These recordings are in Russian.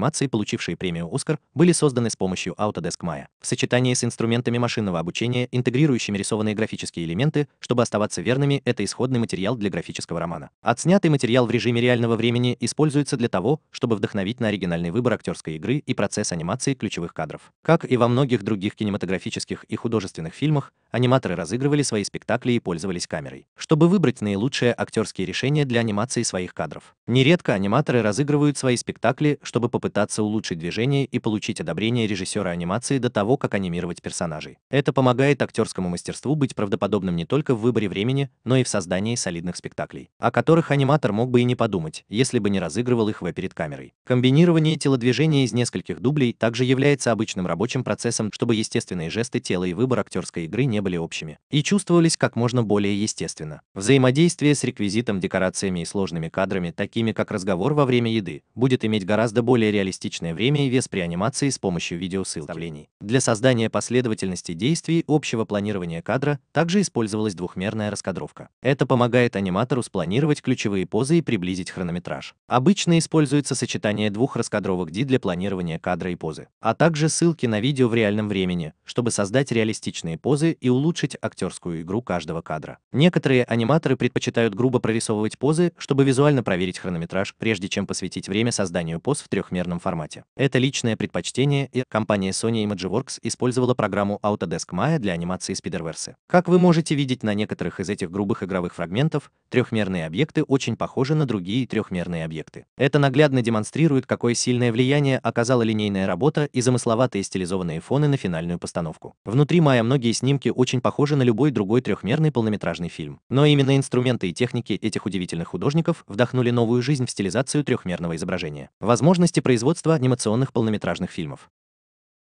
анимации, получившие премию «Оскар», были созданы с помощью Autodesk Maya. В сочетании с инструментами машинного обучения, интегрирующими рисованные графические элементы, чтобы оставаться верными, это исходный материал для графического романа. Отснятый материал в режиме реального времени используется для того, чтобы вдохновить на оригинальный выбор актерской игры и процесс анимации ключевых кадров. Как и во многих других кинематографических и художественных фильмах, Аниматоры разыгрывали свои спектакли и пользовались камерой, чтобы выбрать наилучшие актерские решения для анимации своих кадров. Нередко аниматоры разыгрывают свои спектакли, чтобы попытаться улучшить движение и получить одобрение режиссера анимации до того, как анимировать персонажей. Это помогает актерскому мастерству быть правдоподобным не только в выборе времени, но и в создании солидных спектаклей, о которых аниматор мог бы и не подумать, если бы не разыгрывал их в перед камерой. Комбинирование телодвижения из нескольких дублей также является обычным рабочим процессом, чтобы естественные жесты тела и выбор актерской игры не не были общими и чувствовались как можно более естественно. Взаимодействие с реквизитом, декорациями и сложными кадрами, такими как разговор во время еды, будет иметь гораздо более реалистичное время и вес при анимации с помощью видеосылставлений. Для создания последовательности действий общего планирования кадра также использовалась двухмерная раскадровка. Это помогает аниматору спланировать ключевые позы и приблизить хронометраж. Обычно используется сочетание двух раскадровок D для планирования кадра и позы, а также ссылки на видео в реальном времени, чтобы создать реалистичные позы и улучшить актерскую игру каждого кадра. Некоторые аниматоры предпочитают грубо прорисовывать позы, чтобы визуально проверить хронометраж, прежде чем посвятить время созданию поз в трехмерном формате. Это личное предпочтение, и компания Sony Imageworks использовала программу Autodesk Maya для анимации спидерверсы. Как вы можете видеть на некоторых из этих грубых игровых фрагментов, трехмерные объекты очень похожи на другие трехмерные объекты. Это наглядно демонстрирует, какое сильное влияние оказала линейная работа и замысловатые стилизованные фоны на финальную постановку. Внутри Maya многие снимки очень похожи на любой другой трехмерный полнометражный фильм. Но именно инструменты и техники этих удивительных художников вдохнули новую жизнь в стилизацию трехмерного изображения. Возможности производства анимационных полнометражных фильмов.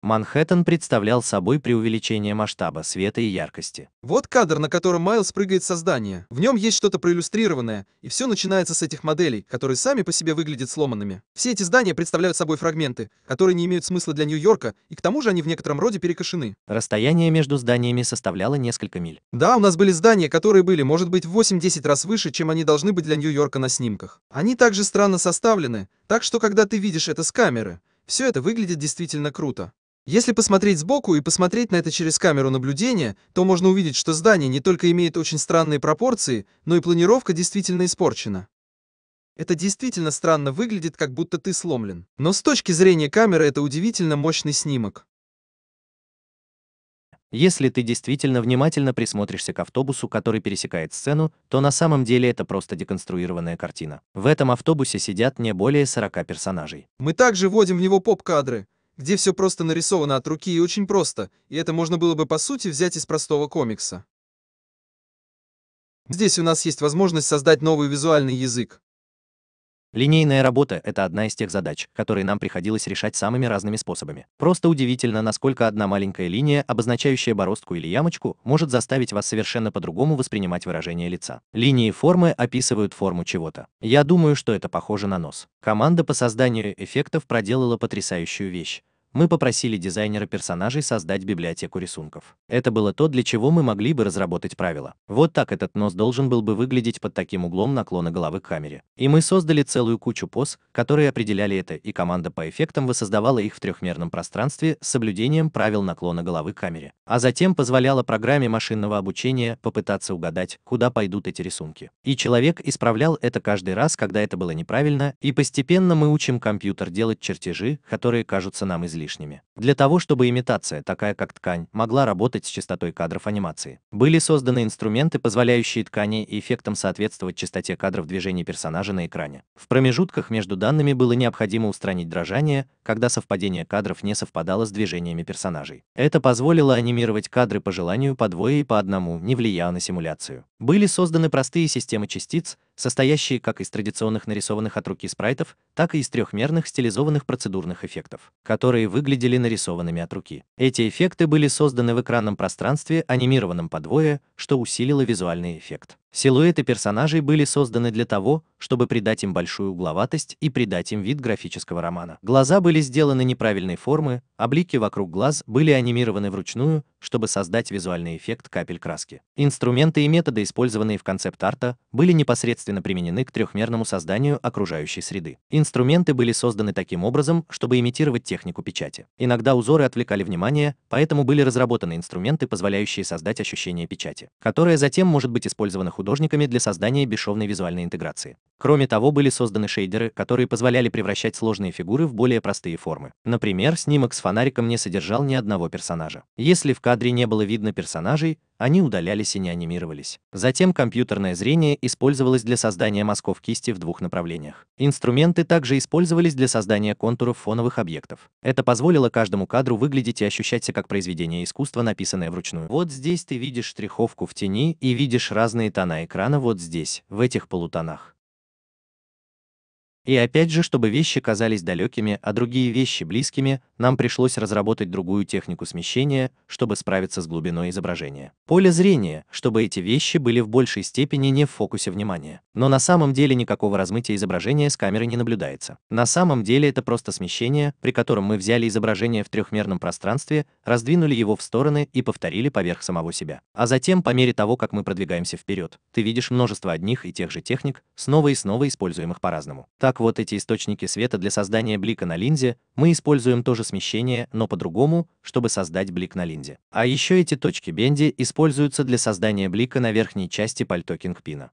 Манхэттен представлял собой преувеличение масштаба, света и яркости. Вот кадр, на котором Майлз прыгает со здания. В нем есть что-то проиллюстрированное, и все начинается с этих моделей, которые сами по себе выглядят сломанными. Все эти здания представляют собой фрагменты, которые не имеют смысла для Нью-Йорка, и к тому же они в некотором роде перекошены. Расстояние между зданиями составляло несколько миль. Да, у нас были здания, которые были, может быть, в 8-10 раз выше, чем они должны быть для Нью-Йорка на снимках. Они также странно составлены, так что когда ты видишь это с камеры, все это выглядит действительно круто. Если посмотреть сбоку и посмотреть на это через камеру наблюдения, то можно увидеть, что здание не только имеет очень странные пропорции, но и планировка действительно испорчена. Это действительно странно выглядит, как будто ты сломлен. Но с точки зрения камеры это удивительно мощный снимок. Если ты действительно внимательно присмотришься к автобусу, который пересекает сцену, то на самом деле это просто деконструированная картина. В этом автобусе сидят не более 40 персонажей. Мы также вводим в него поп-кадры где все просто нарисовано от руки и очень просто, и это можно было бы по сути взять из простого комикса. Здесь у нас есть возможность создать новый визуальный язык. Линейная работа – это одна из тех задач, которые нам приходилось решать самыми разными способами. Просто удивительно, насколько одна маленькая линия, обозначающая бороздку или ямочку, может заставить вас совершенно по-другому воспринимать выражение лица. Линии формы описывают форму чего-то. Я думаю, что это похоже на нос. Команда по созданию эффектов проделала потрясающую вещь мы попросили дизайнера персонажей создать библиотеку рисунков. Это было то, для чего мы могли бы разработать правила. Вот так этот нос должен был бы выглядеть под таким углом наклона головы к камере. И мы создали целую кучу поз, которые определяли это, и команда по эффектам воссоздавала их в трехмерном пространстве с соблюдением правил наклона головы к камере. А затем позволяла программе машинного обучения попытаться угадать, куда пойдут эти рисунки. И человек исправлял это каждый раз, когда это было неправильно, и постепенно мы учим компьютер делать чертежи, которые кажутся нам излишними излишними. Для того, чтобы имитация, такая как ткань, могла работать с частотой кадров анимации, были созданы инструменты, позволяющие ткани и эффектам соответствовать частоте кадров движения персонажа на экране. В промежутках между данными было необходимо устранить дрожание, когда совпадение кадров не совпадало с движениями персонажей. Это позволило анимировать кадры по желанию по двое и по одному, не влияя на симуляцию. Были созданы простые системы частиц, состоящие как из традиционных нарисованных от руки спрайтов, так и из трехмерных стилизованных процедурных эффектов, которые выглядели нарисованными от руки. Эти эффекты были созданы в экранном пространстве, анимированном подвое, что усилило визуальный эффект. Силуэты персонажей были созданы для того, чтобы придать им большую угловатость и придать им вид графического романа. Глаза были сделаны неправильной формы, а блики вокруг глаз были анимированы вручную, чтобы создать визуальный эффект капель краски. Инструменты и методы, использованные в концепт-арта, были непосредственно применены к трехмерному созданию окружающей среды. Инструменты были созданы таким образом, чтобы имитировать технику печати. Иногда узоры отвлекали внимание, поэтому были разработаны инструменты, позволяющие создать ощущение печати, которое затем может быть использовано художниками для создания бесшовной визуальной интеграции. Кроме того, были созданы шейдеры, которые позволяли превращать сложные фигуры в более простые формы. Например, снимок с фонариком не содержал ни одного персонажа. Если в кадре не было видно персонажей, они удалялись и не анимировались. Затем компьютерное зрение использовалось для создания мазков кисти в двух направлениях. Инструменты также использовались для создания контуров фоновых объектов. Это позволило каждому кадру выглядеть и ощущаться как произведение искусства, написанное вручную. Вот здесь ты видишь штриховку в тени и видишь разные тона экрана вот здесь, в этих полутонах. И опять же, чтобы вещи казались далекими, а другие вещи близкими, нам пришлось разработать другую технику смещения, чтобы справиться с глубиной изображения. Поле зрения, чтобы эти вещи были в большей степени не в фокусе внимания. Но на самом деле никакого размытия изображения с камеры не наблюдается. На самом деле это просто смещение, при котором мы взяли изображение в трехмерном пространстве, раздвинули его в стороны и повторили поверх самого себя. А затем, по мере того, как мы продвигаемся вперед, ты видишь множество одних и тех же техник, снова и снова используемых по-разному. Так вот эти источники света для создания блика на линзе, мы используем тоже смещение, но по-другому, чтобы создать блик на линзе. А еще эти точки Бенди используются для создания блика на верхней части пальто Кингпина.